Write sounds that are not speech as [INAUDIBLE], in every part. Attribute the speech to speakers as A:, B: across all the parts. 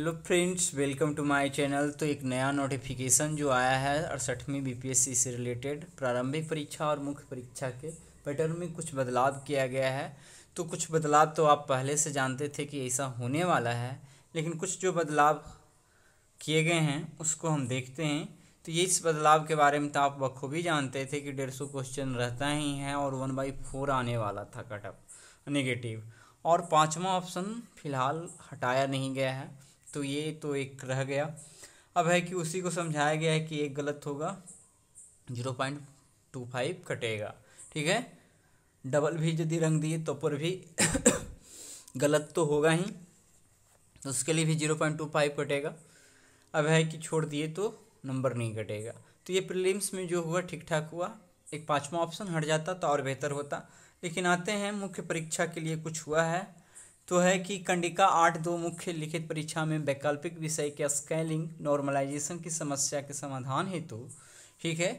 A: hello friends welcome to my channel तो एक नया नोटिफिकेशन जो आया है अड़सठवीं बीपीएससी से रिलेटेड प्रारंभिक परीक्षा और मुख्य परीक्षा के पैटर्न में कुछ बदलाव किया गया है तो कुछ बदलाव तो आप पहले से जानते थे कि ऐसा होने वाला है लेकिन कुछ जो बदलाव किए गए हैं उसको हम देखते हैं तो ये इस बदलाव के बारे में तो आप बखूबी जानते थे कि डेढ़ सौ क्वेश्चन रहता ही है और वन बाई फोर आने वाला था कटअप नेगेटिव और पाँचवा ऑप्शन फ़िलहाल हटाया नहीं गया है तो ये तो एक रह गया अब है कि उसी को समझाया गया है कि एक गलत होगा जीरो पॉइंट टू फाइव कटेगा ठीक है डबल भी यदि रंग दिए तो पर भी [COUGHS] गलत तो होगा ही तो उसके लिए भी जीरो पॉइंट टू फाइव कटेगा अब है कि छोड़ दिए तो नंबर नहीं कटेगा तो ये प्रीलिम्स में जो हुआ ठीक ठाक हुआ एक पाँचवा ऑप्शन हट जाता तो और बेहतर होता लेकिन आते हैं मुख्य परीक्षा के लिए कुछ हुआ है तो है कि कंडिका आठ दो मुख्य लिखित परीक्षा में वैकल्पिक विषय के स्केलिंग नॉर्मलाइजेशन की समस्या के समाधान हेतु तो, ठीक है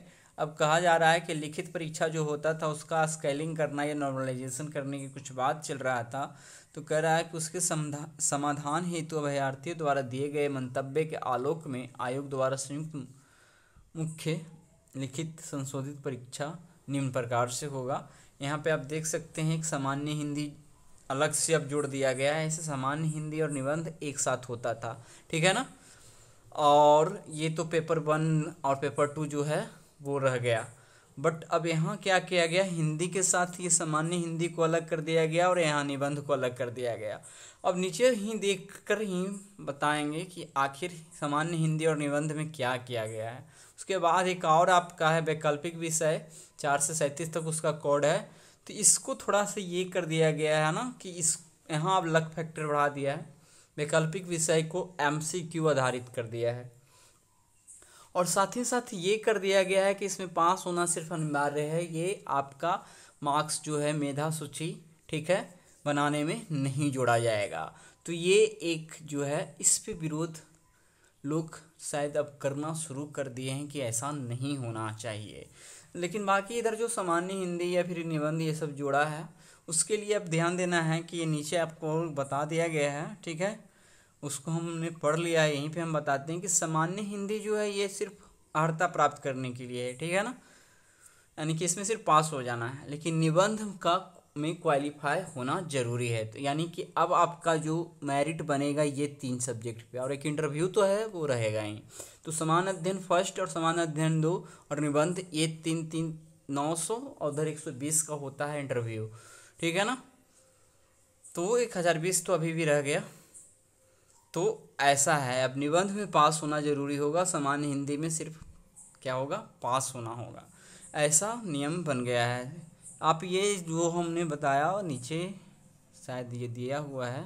A: अब कहा जा रहा है कि लिखित परीक्षा जो होता था उसका स्केलिंग करना या नॉर्मलाइजेशन करने की कुछ बात चल रहा था तो कह रहा है कि उसके समाधान हेतु तो अभ्यार्थियों द्वारा दिए गए मंतव्य के आलोक में आयोग द्वारा संयुक्त मुख्य लिखित संशोधित परीक्षा निम्न प्रकार से होगा यहाँ पे आप देख सकते हैं एक सामान्य हिंदी अलग से अब जोड़ दिया गया है ऐसे सामान्य हिंदी और निबंध एक साथ होता था ठीक है ना और ये तो पेपर वन और पेपर टू जो है वो रह गया बट अब यहाँ क्या किया गया हिंदी के साथ ये सामान्य हिंदी को अलग कर दिया गया और यहाँ निबंध को अलग कर दिया गया अब नीचे ही देख कर ही बताएंगे कि आखिर सामान्य हिंदी और निबंध में क्या किया गया है उसके बाद एक और आपका है वैकल्पिक विषय चार से सैंतीस तक उसका कोड है तो इसको थोड़ा सा ये कर दिया गया है ना कि इस यहाँ अब लक फैक्टर बढ़ा दिया है वैकल्पिक विषय को क्यू आधारित कर दिया है और साथ ही साथ ये कर दिया गया है कि इसमें पास होना सिर्फ अनिवार्य है ये आपका मार्क्स जो है मेधा सूची ठीक है बनाने में नहीं जोड़ा जाएगा तो ये एक जो है इस पे विरोध लोग शायद अब करना शुरू कर दिए हैं कि ऐसा नहीं होना चाहिए लेकिन बाकी इधर जो सामान्य हिंदी या फिर निबंध ये सब जोड़ा है उसके लिए अब ध्यान देना है कि ये नीचे आपको बता दिया गया है ठीक है उसको हमने पढ़ लिया है यहीं पे हम बताते हैं कि सामान्य हिंदी जो है ये सिर्फ अर्ता प्राप्त करने के लिए है ठीक है ना यानी कि इसमें सिर्फ पास हो जाना है लेकिन निबंध का में क्वालिफाई होना ज़रूरी है तो यानी कि अब आपका जो मेरिट बनेगा ये तीन सब्जेक्ट पे और एक इंटरव्यू तो है वो रहेगा ही तो समान अध्ययन फर्स्ट और समान अध्ययन दो और निबंध ये तीन तीन नौ सौ और उधर एक सौ बीस का होता है इंटरव्यू ठीक है ना तो एक हज़ार बीस तो अभी भी रह गया तो ऐसा है अब निबंध में पास होना ज़रूरी होगा सामान्य हिंदी में सिर्फ क्या होगा पास होना होगा ऐसा नियम बन गया है आप ये जो हमने बताया नीचे शायद ये दिया हुआ है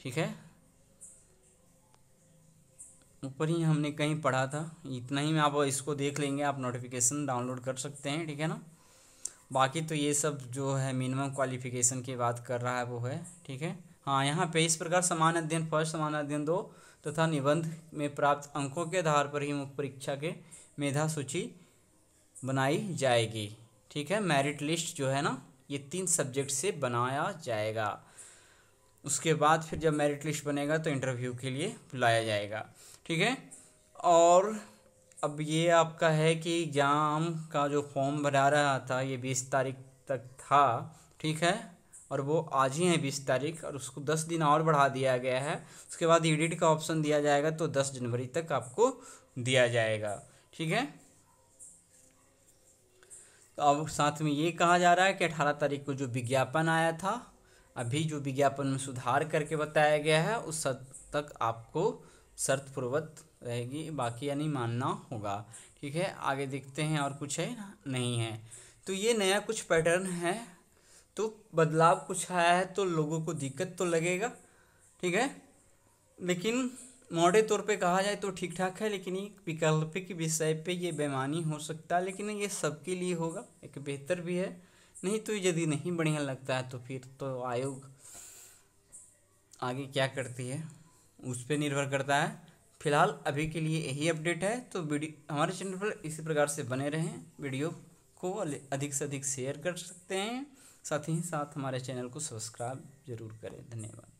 A: ठीक है ऊपर ही हमने कहीं पढ़ा था इतना ही में आप इसको देख लेंगे आप नोटिफिकेशन डाउनलोड कर सकते हैं ठीक है ना बाकी तो ये सब जो है मिनिमम क्वालिफिकेशन की बात कर रहा है वो है ठीक है हाँ यहाँ पे इस प्रकार समान अध्ययन फर्स्ट समान अध्ययन दो तथा तो निबंध में प्राप्त अंकों के आधार पर ही मुख्य परीक्षा के मेधा सूची बनाई जाएगी ठीक है मेरिट लिस्ट जो है ना ये तीन सब्जेक्ट से बनाया जाएगा उसके बाद फिर जब मेरिट लिस्ट बनेगा तो इंटरव्यू के लिए बुलाया जाएगा ठीक है और अब ये आपका है कि एग्ज़ाम का जो फॉर्म भरा रहा था ये बीस तारीख तक था ठीक है और वो आज ही है बीस तारीख और उसको दस दिन और बढ़ा दिया गया है उसके बाद एडिट का ऑप्शन दिया जाएगा तो दस जनवरी तक आपको दिया जाएगा ठीक है अब साथ में ये कहा जा रहा है कि अठारह तारीख को जो विज्ञापन आया था अभी जो विज्ञापन में सुधार करके बताया गया है उस हद तक आपको शर्त पूर्वत रहेगी बाकी यानी मानना होगा ठीक है आगे देखते हैं और कुछ है नहीं है तो ये नया कुछ पैटर्न है तो बदलाव कुछ आया है तो लोगों को दिक्कत तो लगेगा ठीक है लेकिन मोटे तौर पे कहा जाए तो ठीक ठाक है लेकिन एक वैकल्पिक विषय पे ये बेमानी हो सकता है लेकिन ये सबके लिए होगा एक बेहतर भी है नहीं तो यदि नहीं बढ़िया लगता है तो फिर तो आयोग आगे क्या करती है उस पर निर्भर करता है फिलहाल अभी के लिए यही अपडेट है तो वीडियो हमारे चैनल पर इसी प्रकार से बने रहें वीडियो को अधिक से अधिक शेयर कर सकते हैं साथ ही साथ हमारे चैनल को सब्सक्राइब जरूर करें धन्यवाद